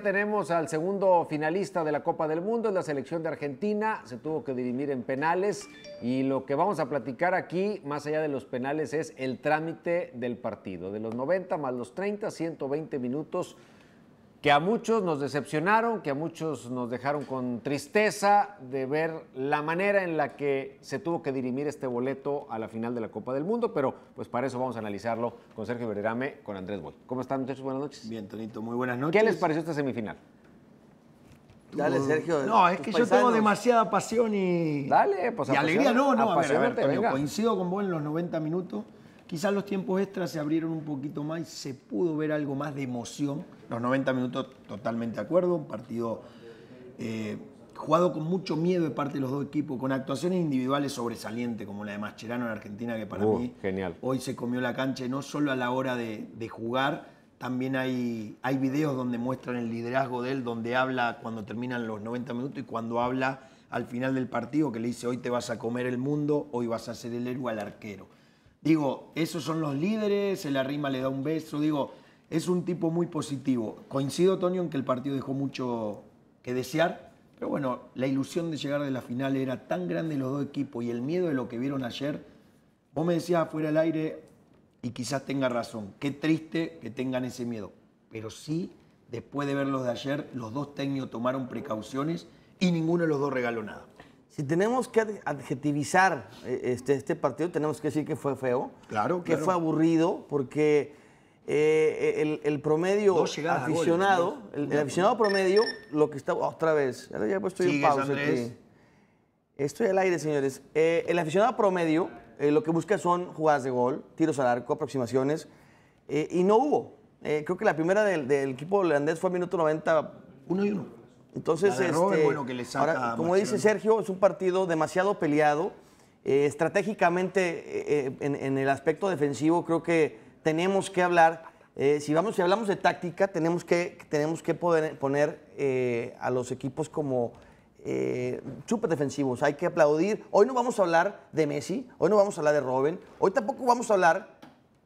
tenemos al segundo finalista de la Copa del Mundo, es la selección de Argentina, se tuvo que dirimir en penales y lo que vamos a platicar aquí, más allá de los penales, es el trámite del partido, de los 90 más los 30, 120 minutos que a muchos nos decepcionaron, que a muchos nos dejaron con tristeza de ver la manera en la que se tuvo que dirimir este boleto a la final de la Copa del Mundo, pero pues para eso vamos a analizarlo con Sergio Bererame, con Andrés Boy. ¿Cómo están muchachos? Buenas noches. Bien, Tonito, muy buenas noches. ¿Qué les pareció esta semifinal? Dale, Sergio. No, es que yo tengo demasiada pasión y. Dale, pues. Y alegría, no, no, a ver, a ver, coincido con vos en los 90 minutos. Quizás los tiempos extras se abrieron un poquito más y se pudo ver algo más de emoción. Los 90 minutos totalmente de acuerdo, un partido eh, jugado con mucho miedo de parte de los dos equipos, con actuaciones individuales sobresalientes como la de Mascherano en Argentina, que para uh, mí genial. hoy se comió la cancha no solo a la hora de, jugar, también hay, hay videos donde muestran el liderazgo de él, donde habla cuando terminan los 90 minutos y cuando habla al final del partido, que le dice, hoy te vas a comer el mundo, hoy vas a ser el héroe al arquero. Digo, esos son los líderes, el arrima, le da un beso, digo, es un tipo muy positivo. Coincido, Tonio, en que el partido dejó mucho que desear, pero bueno, la ilusión de llegar de la final era tan grande los dos equipos y el miedo de lo que vieron ayer. Vos me decías afuera del aire, y quizás tenga razón, qué triste que tengan ese miedo, pero sí, después de verlos de ayer, los dos técnicos tomaron precauciones y ninguno de los dos regaló nada si tenemos que adjetivizar eh, este, este partido, tenemos que decir que fue feo, que fue aburrido, porque eh, e-, el, promedio aficionado, el, aficionado promedio, lo que está otra vez, ya pues estoy en pausa. Estoy al aire, señores. Eh, el aficionado promedio lo que busca son jugadas de gol, tiros al arco, aproximaciones, y no hubo. creo que la primera del, equipo holandés fue a minuto 90. Uno y uno. Entonces, este, como dice Sergio, es un partido demasiado peleado. Eh, estratégicamente, eh, eh, en, el aspecto defensivo, creo que tenemos que hablar. si, vamos, si hablamos de táctica, tenemos que, tenemos que poder poner a los equipos como súper defensivos. Hay que aplaudir. Hoy no vamos a hablar de Messi, hoy no vamos a hablar de Robin, hoy tampoco vamos a hablar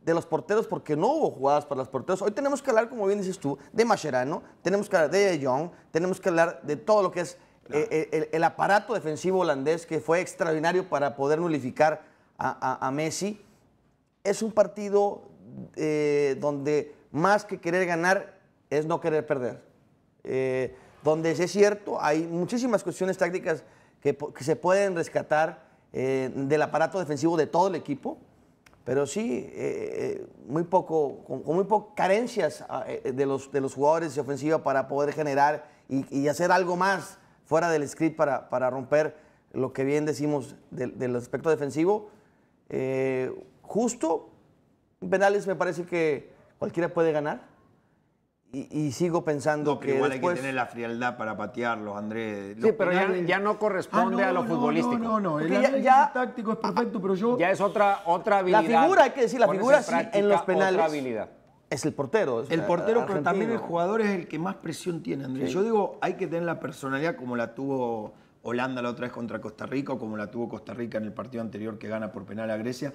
de los porteros porque no hubo jugadas para los porteros. Hoy tenemos que hablar, como bien dices tú, de Mascherano, tenemos que hablar de Jong tenemos que hablar de todo lo que es eh, eh, el, aparato defensivo holandés que fue extraordinario para poder nulificar a, Messi. Es un partido eh, donde más que querer ganar es no querer perder. donde es cierto, hay muchísimas cuestiones tácticas que, que se pueden rescatar del aparato defensivo de todo el equipo pero sí, eh, eh, muy poco, con, muy pocas carencias ah, eh, de, los, jugadores de ofensiva para poder generar y, hacer algo más fuera del script para, romper lo que bien decimos del, aspecto defensivo. Justo, justo, penales me parece que cualquiera puede ganar. Y, sigo pensando que. Igual hay que tener la frialdad para patearlos, Andrés. Sí, pero ya, no corresponde ah, a lo futbolístico. No, no, El ya, táctico es perfecto, pero yo. Ya es otra, otra habilidad. La figura, hay que decir, la figura en, los penales. habilidad. Es el portero. el portero, pero también el jugador es el que más presión tiene, Andrés. Yo digo, hay que tener la personalidad como la tuvo Holanda la otra vez contra Costa Rica como la tuvo Costa Rica en el partido anterior que gana por penal a Grecia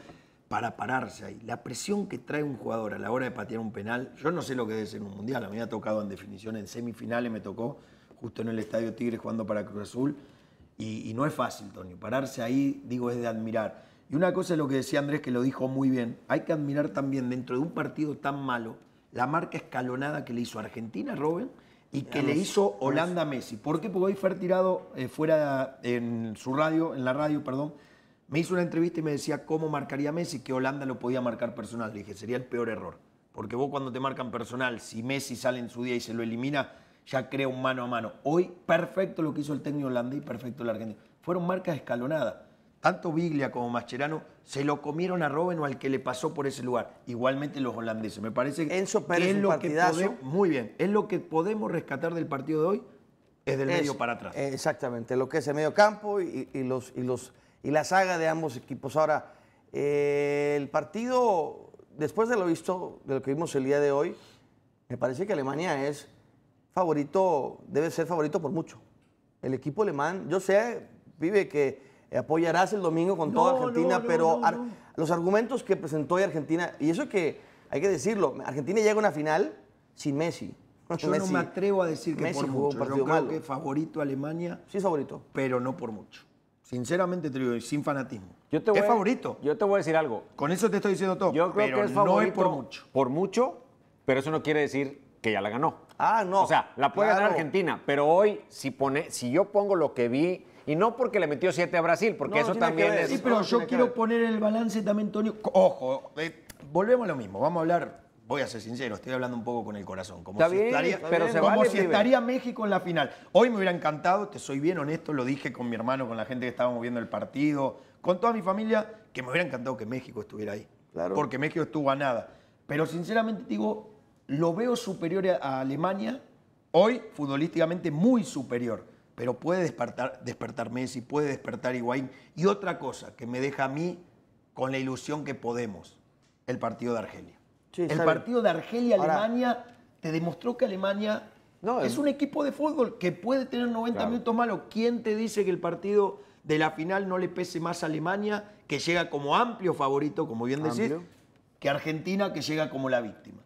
para pararse ahí. La presión que trae un jugador a la hora de patear un penal, yo no sé lo que debe en un mundial, a mí me ha tocado en definición, en semifinales me tocó, justo en el Estadio Tigres jugando para Cruz Azul, y, no es fácil, Tony, pararse ahí, digo, es de admirar. Y una cosa es lo que decía Andrés, que lo dijo muy bien, hay que admirar también dentro de un partido tan malo, la marca escalonada que le hizo Argentina, Robin, y que le hizo Holanda Messi. ¿Por qué? Porque hoy fue tirado eh, fuera en su radio, en la radio, perdón, me hizo una entrevista y me decía cómo marcaría Messi, que Holanda lo podía marcar personal. Le dije, sería el peor error. Porque vos cuando te marcan personal, si Messi sale en su día y se lo elimina, ya crea un mano a mano. Hoy, perfecto lo que hizo el técnico holandés y perfecto el argentino. Fueron marcas escalonadas. Tanto Biglia como Mascherano se lo comieron a Robben o al que le pasó por ese lugar. Igualmente los holandeses. Me parece que es lo que podemos, muy bien, es lo que podemos rescatar del partido de hoy es del medio para atrás. Exactamente, lo que es el medio campo y los y la saga de ambos equipos. Ahora, eh, el partido, después de lo visto, de lo que vimos el día de hoy, me parece que Alemania es favorito, debe ser favorito por mucho. El equipo alemán, yo sé, vive que apoyarás el domingo con toda Argentina, pero los argumentos que presentó hoy Argentina, y eso que hay que decirlo, Argentina llega a una final sin Messi. Yo no me atrevo a decir que Messi por mucho. Jugó un partido Yo creo que favorito Alemania. Sí, favorito. Pero no por mucho. Sinceramente te sin fanatismo. ¿Qué favorito. Yo te voy a decir algo. Con eso te estoy diciendo todo. Yo creo que es favorito. No es por mucho. Por mucho, pero eso no quiere decir que ya la ganó. Ah, no. O sea, la puede ganar Argentina, pero hoy, si, pone, si yo pongo lo que vi y no porque le metió siete a Brasil, porque eso también es. Sí, pero yo quiero poner el balance también, Antonio. Ojo, eh, volvemos a lo mismo. Vamos a hablar voy a ser sincero, estoy hablando un poco con el corazón. Como si, estaría, México en la final. Hoy me hubiera encantado, te soy bien honesto, lo dije con mi hermano, con la gente que estábamos viendo el partido, con toda mi familia, que me hubiera encantado que México estuviera ahí. Porque México estuvo a nada. Pero sinceramente digo, lo veo superior a Alemania, hoy futbolísticamente muy superior. Pero puede despertar, despertar Messi, puede despertar Higuaín. Y otra cosa que me deja a mí con la ilusión que podemos, el partido de Argelia el partido de Argelia-Alemania te demostró que Alemania es un equipo de fútbol que puede tener 90 minutos malos. ¿Quién te dice que el partido de la final no le pese más a Alemania, que llega como amplio favorito, como bien decís, que Argentina, que llega como la víctima?